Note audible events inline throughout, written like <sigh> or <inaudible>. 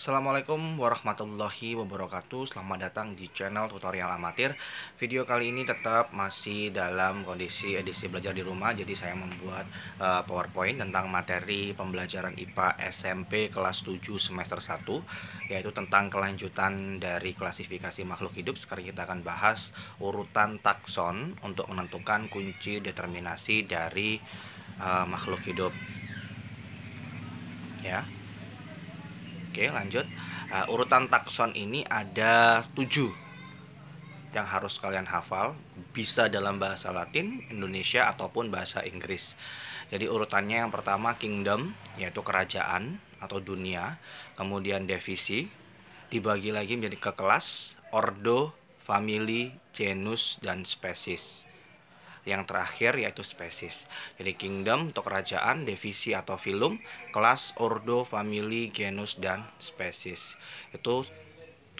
Assalamualaikum warahmatullahi wabarakatuh Selamat datang di channel tutorial amatir Video kali ini tetap masih dalam kondisi edisi belajar di rumah Jadi saya membuat uh, powerpoint tentang materi pembelajaran IPA SMP kelas 7 semester 1 Yaitu tentang kelanjutan dari klasifikasi makhluk hidup Sekarang kita akan bahas urutan takson Untuk menentukan kunci determinasi dari uh, makhluk hidup Ya Oke lanjut uh, Urutan takson ini ada tujuh Yang harus kalian hafal Bisa dalam bahasa Latin, Indonesia, ataupun bahasa Inggris Jadi urutannya yang pertama kingdom Yaitu kerajaan atau dunia Kemudian divisi Dibagi lagi menjadi ke kelas Ordo, family, genus, dan spesies yang terakhir yaitu spesies. Jadi kingdom untuk kerajaan, divisi atau filum, kelas, ordo, famili, genus, dan spesies. Itu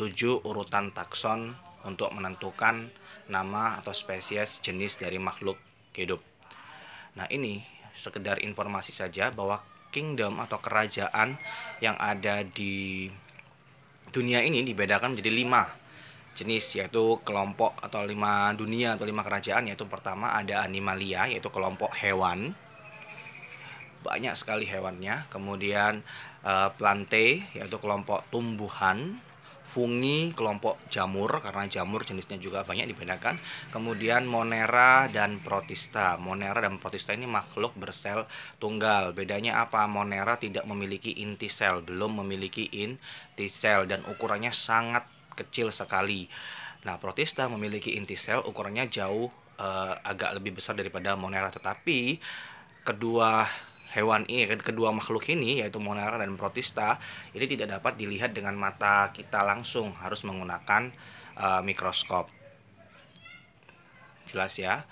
tujuh urutan takson untuk menentukan nama atau spesies jenis dari makhluk hidup. Nah ini sekedar informasi saja bahwa kingdom atau kerajaan yang ada di dunia ini dibedakan menjadi lima jenis yaitu kelompok atau lima dunia atau lima kerajaan yaitu pertama ada animalia yaitu kelompok hewan banyak sekali hewannya kemudian uh, eh, plantae yaitu kelompok tumbuhan fungi kelompok jamur karena jamur jenisnya juga banyak dibedakan kemudian monera dan protista monera dan protista ini makhluk bersel tunggal bedanya apa monera tidak memiliki inti sel belum memiliki inti sel dan ukurannya sangat kecil sekali. Nah, protista memiliki inti sel ukurannya jauh eh, agak lebih besar daripada monera, tetapi kedua hewan ini kedua makhluk ini yaitu monera dan protista ini tidak dapat dilihat dengan mata kita langsung, harus menggunakan eh, mikroskop. Jelas ya.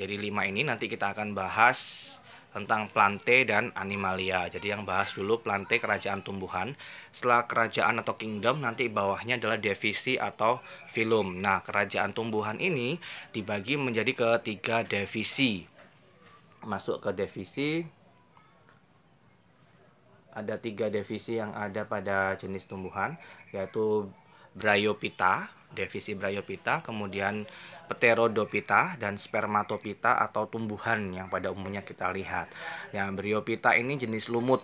Jadi lima ini nanti kita akan bahas tentang plante dan animalia. Jadi yang bahas dulu plante kerajaan tumbuhan. Setelah kerajaan atau kingdom nanti bawahnya adalah divisi atau filum. Nah, kerajaan tumbuhan ini dibagi menjadi ketiga divisi. Masuk ke divisi ada tiga divisi yang ada pada jenis tumbuhan yaitu Bryophyta, divisi Bryophyta, kemudian pterodopita dan spermatopita atau tumbuhan yang pada umumnya kita lihat. Yang embryopita ini jenis lumut.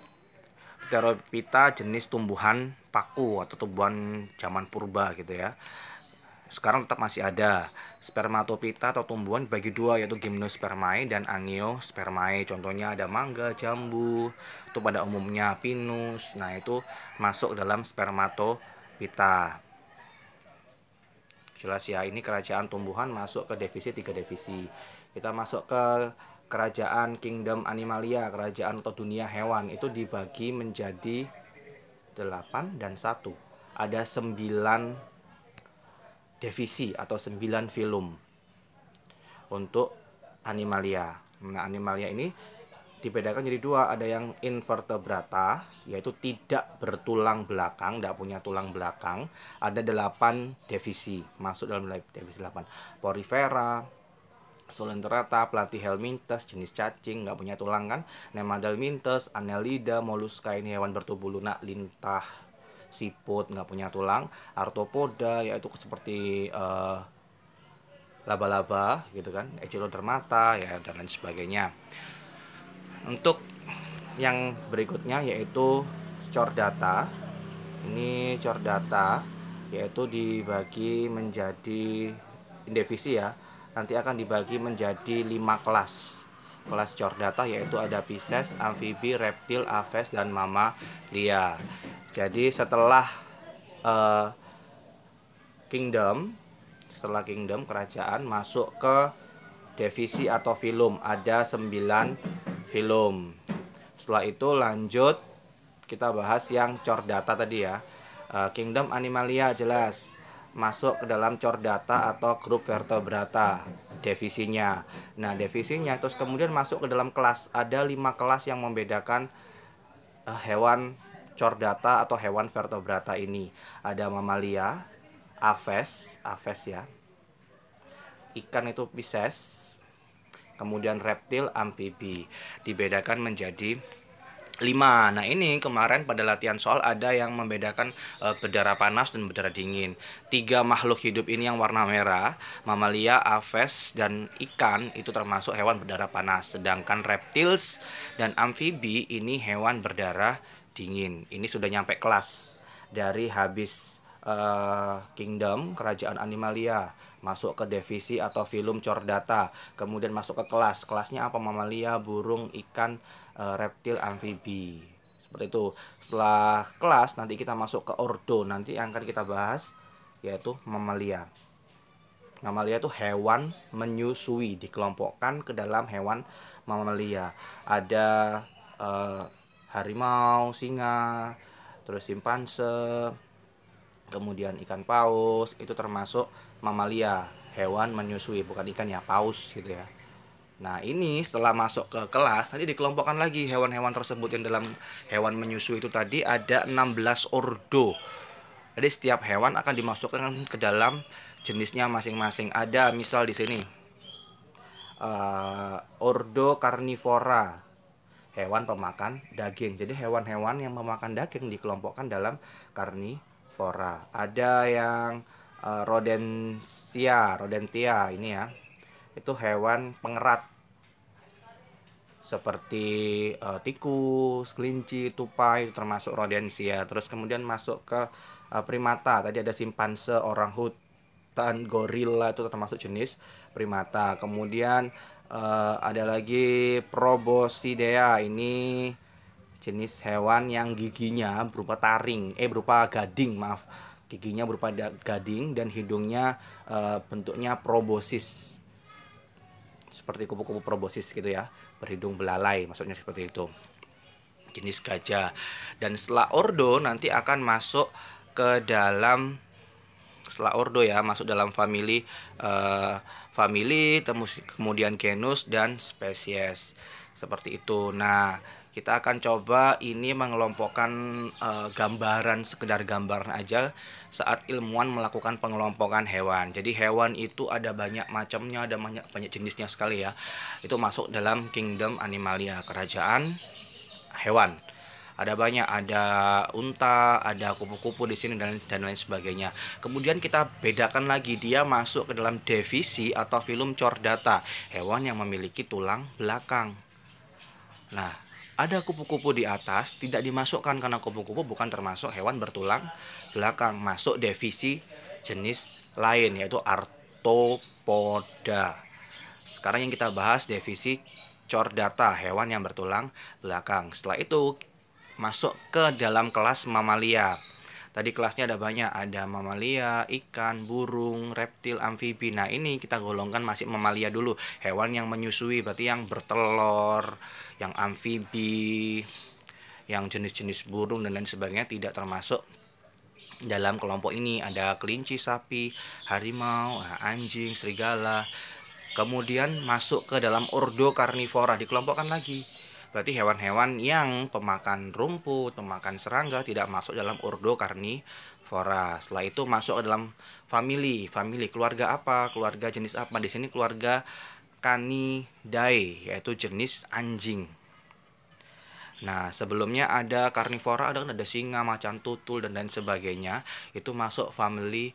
Pterodopita jenis tumbuhan paku atau tumbuhan zaman purba gitu ya. Sekarang tetap masih ada spermatopita atau tumbuhan bagi dua yaitu gymnospermae dan angiospermae. Contohnya ada mangga, jambu, itu pada umumnya pinus. Nah, itu masuk dalam spermatopita. Jelas ya ini kerajaan tumbuhan masuk ke divisi tiga divisi. Kita masuk ke kerajaan kingdom animalia, kerajaan atau dunia hewan itu dibagi menjadi 8 dan 1. Ada 9 divisi atau 9 film untuk animalia. Nah, animalia ini dibedakan jadi dua ada yang invertebrata yaitu tidak bertulang belakang tidak punya tulang belakang ada delapan divisi masuk dalam divisi delapan porifera Solenterata, Platyhelminthes, jenis cacing, nggak punya tulang kan? Nemadalminthes, Annelida, Mollusca, ini hewan bertubuh lunak, lintah, siput, nggak punya tulang. artopoda yaitu seperti eh, laba-laba gitu kan, Echinodermata, ya dan lain sebagainya untuk yang berikutnya yaitu cor data ini cor data yaitu dibagi menjadi indevisi ya nanti akan dibagi menjadi lima kelas kelas cor data yaitu ada Pisces, amfibi, reptil, aves dan mama lia. Jadi setelah uh, kingdom setelah kingdom kerajaan masuk ke divisi atau film ada sembilan film. Setelah itu lanjut kita bahas yang core data tadi ya. Eh, kingdom Animalia jelas masuk ke dalam core data atau grup vertebrata divisinya. Nah, divisinya terus kemudian masuk ke dalam kelas. Ada lima kelas yang membedakan uh, hewan data atau hewan vertebrata ini. Ada mamalia, aves, aves ya. Ikan itu Pisces, kemudian reptil, amfibi. Dibedakan menjadi lima. Nah, ini kemarin pada latihan soal ada yang membedakan e, berdarah panas dan berdarah dingin. Tiga makhluk hidup ini yang warna merah, mamalia, aves, dan ikan itu termasuk hewan berdarah panas. Sedangkan reptils dan amfibi ini hewan berdarah dingin. Ini sudah nyampe kelas dari habis e, kingdom kerajaan animalia masuk ke devisi atau film cor data, kemudian masuk ke kelas. Kelasnya apa? Mamalia, burung, ikan, eh, reptil, amfibi. Seperti itu. Setelah kelas nanti kita masuk ke ordo. Nanti yang akan kita bahas yaitu mamalia. Mamalia itu hewan menyusui, dikelompokkan ke dalam hewan mamalia. Ada eh, harimau, singa, terus simpanse, kemudian ikan paus itu termasuk mamalia hewan menyusui bukan ikan ya paus gitu ya nah ini setelah masuk ke kelas tadi dikelompokkan lagi hewan-hewan tersebut yang dalam hewan menyusui itu tadi ada 16 ordo jadi setiap hewan akan dimasukkan ke dalam jenisnya masing-masing ada misal di sini uh, ordo carnivora hewan pemakan daging. Jadi hewan-hewan yang memakan daging dikelompokkan dalam Carnivora. Ada yang uh, eh, rodentia rodentia ini ya. Itu hewan pengerat seperti uh, tikus, kelinci, tupai termasuk Rodentia. Terus kemudian masuk ke uh, primata. Tadi ada simpanse, orang hutan, gorila itu termasuk jenis primata. Kemudian uh, ada lagi proboscidea ini jenis hewan yang giginya berupa taring, eh berupa gading, maaf giginya berupa gading dan hidungnya uh, bentuknya probosis seperti kupu-kupu probosis gitu ya berhidung belalai maksudnya seperti itu jenis gajah dan setelah ordo nanti akan masuk ke dalam setelah ordo ya masuk dalam family uh, famili eh, kemudian genus dan spesies seperti itu. Nah, kita akan coba ini mengelompokkan e, gambaran sekedar gambaran aja saat ilmuwan melakukan pengelompokan hewan. Jadi hewan itu ada banyak macamnya, ada banyak banyak jenisnya sekali ya. Itu masuk dalam kingdom animalia, kerajaan hewan. Ada banyak, ada unta, ada kupu-kupu di sini dan dan lain sebagainya. Kemudian kita bedakan lagi dia masuk ke dalam divisi atau filum chordata, hewan yang memiliki tulang belakang. Nah, ada kupu-kupu di atas tidak dimasukkan karena kupu-kupu bukan termasuk hewan bertulang belakang, masuk divisi jenis lain yaitu artopoda. Sekarang yang kita bahas divisi chordata, hewan yang bertulang belakang. Setelah itu masuk ke dalam kelas mamalia. Tadi kelasnya ada banyak, ada mamalia, ikan, burung, reptil, amfibi. Nah, ini kita golongkan masih mamalia dulu, hewan yang menyusui berarti yang bertelur, yang amfibi, yang jenis-jenis burung dan lain sebagainya tidak termasuk dalam kelompok ini ada kelinci, sapi, harimau, ah, anjing, serigala. Kemudian masuk ke dalam ordo karnivora dikelompokkan lagi Berarti hewan-hewan yang pemakan rumput, pemakan serangga tidak masuk dalam ordo karnivora. Setelah itu masuk ke dalam family, family keluarga apa? Keluarga jenis apa? Di sini keluarga Canidae yaitu jenis anjing. Nah, sebelumnya ada karnivora, ada kan? ada singa, macan tutul dan lain sebagainya, itu masuk family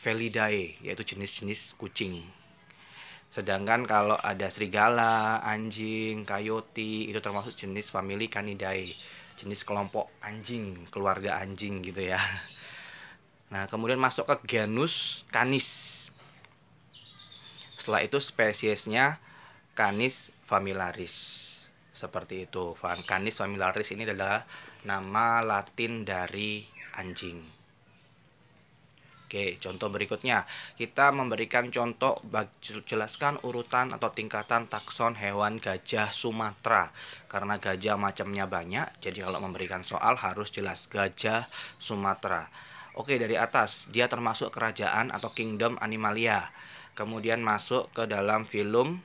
Felidae yaitu jenis-jenis kucing. Sedangkan kalau ada serigala, anjing, coyote itu termasuk jenis famili Canidae, jenis kelompok anjing, keluarga anjing gitu ya. <laughs> Nah, kemudian masuk ke genus Canis. Setelah itu spesiesnya Canis familiaris. Seperti itu. Canis familiaris ini adalah nama Latin dari anjing. Oke, contoh berikutnya kita memberikan contoh jelaskan urutan atau tingkatan takson hewan gajah Sumatera. Karena gajah macamnya banyak, jadi kalau memberikan soal harus jelas gajah Sumatera. Oke, dari atas dia termasuk kerajaan atau kingdom animalia. Kemudian masuk ke dalam filum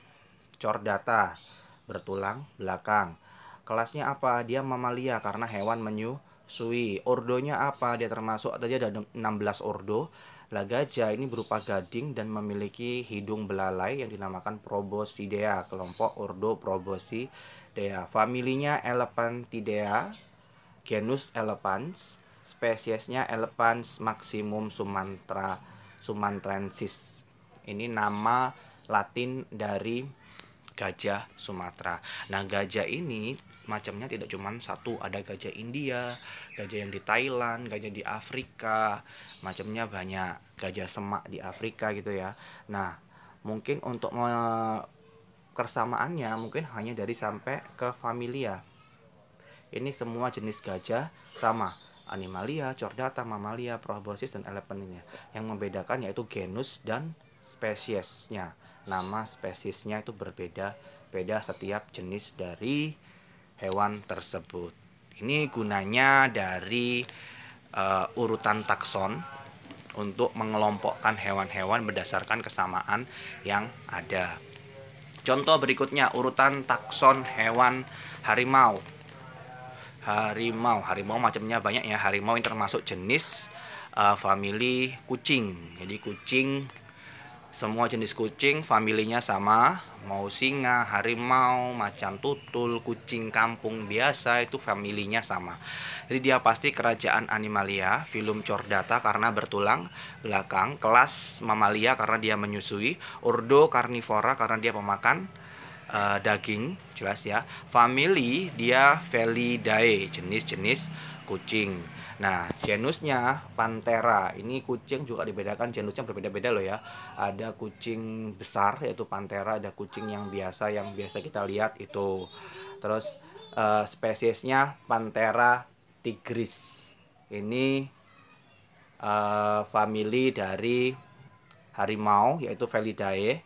chordata bertulang belakang. Kelasnya apa? Dia mamalia karena hewan menyu Sui. Ordonya apa? Dia termasuk tadi ada 16 ordo. Lah gajah ini berupa gading dan memiliki hidung belalai yang dinamakan Proboscidea, kelompok ordo Proboscidea. Familinya Elephantidea, genus Elephants, spesiesnya Elephants maximum sumatra sumantrensis. Ini nama Latin dari gajah Sumatera. Nah, gajah ini macamnya tidak cuma satu ada gajah India gajah yang di Thailand gajah di Afrika macamnya banyak gajah semak di Afrika gitu ya nah mungkin untuk kersamaannya mungkin hanya dari sampai ke familia ini semua jenis gajah sama animalia, chordata, mamalia, proboscis dan ini ya. Yang membedakan yaitu genus dan spesiesnya. Nama spesiesnya itu berbeda beda setiap jenis dari hewan tersebut. Ini gunanya dari uh, urutan takson untuk mengelompokkan hewan-hewan berdasarkan kesamaan yang ada. Contoh berikutnya urutan takson hewan harimau. Harimau, harimau macamnya banyak ya. Harimau ini termasuk jenis uh, eh, family kucing. Jadi kucing semua jenis kucing familinya sama, mau singa, harimau, macan tutul, kucing kampung biasa itu familinya sama. Jadi dia pasti kerajaan animalia, filum chordata karena bertulang belakang, kelas mamalia karena dia menyusui, ordo carnivora karena dia pemakan uh, daging, jelas ya. Family dia felidae, jenis-jenis kucing. Nah, genusnya Panthera. Ini kucing juga dibedakan genusnya berbeda-beda loh ya. Ada kucing besar yaitu Panthera, ada kucing yang biasa yang biasa kita lihat itu. Terus uh, spesiesnya Panthera tigris. Ini uh, eh, family dari harimau yaitu Felidae.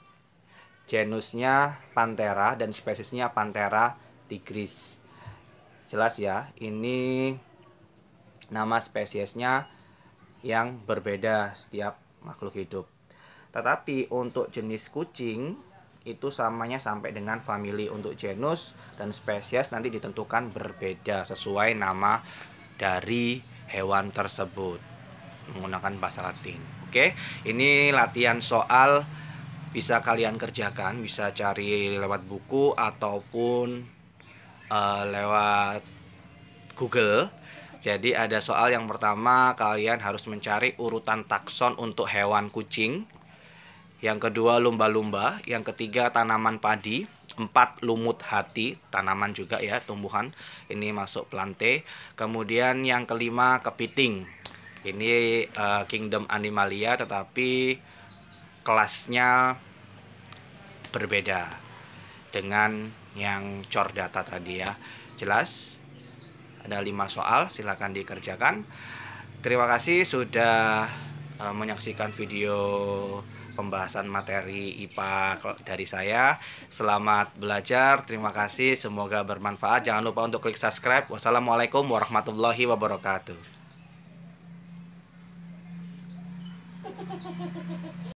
Genusnya Panthera dan spesiesnya Panthera tigris. Jelas ya, ini nama spesiesnya yang berbeda setiap makhluk hidup. Tetapi untuk jenis kucing itu samanya sampai dengan famili untuk genus dan spesies nanti ditentukan berbeda sesuai nama dari hewan tersebut menggunakan bahasa Latin. Oke, ini latihan soal bisa kalian kerjakan, bisa cari lewat buku ataupun uh, lewat Google jadi ada soal yang pertama kalian harus mencari urutan takson untuk hewan kucing. Yang kedua lumba-lumba, yang ketiga tanaman padi, empat lumut hati, tanaman juga ya, tumbuhan. Ini masuk plante. Kemudian yang kelima kepiting. Ini uh, kingdom animalia tetapi kelasnya berbeda dengan yang cor data tadi ya. Jelas? Ada lima soal, silahkan dikerjakan. Terima kasih sudah e, menyaksikan video pembahasan materi IPA dari saya. Selamat belajar, terima kasih, semoga bermanfaat. Jangan lupa untuk klik subscribe. Wassalamualaikum warahmatullahi wabarakatuh.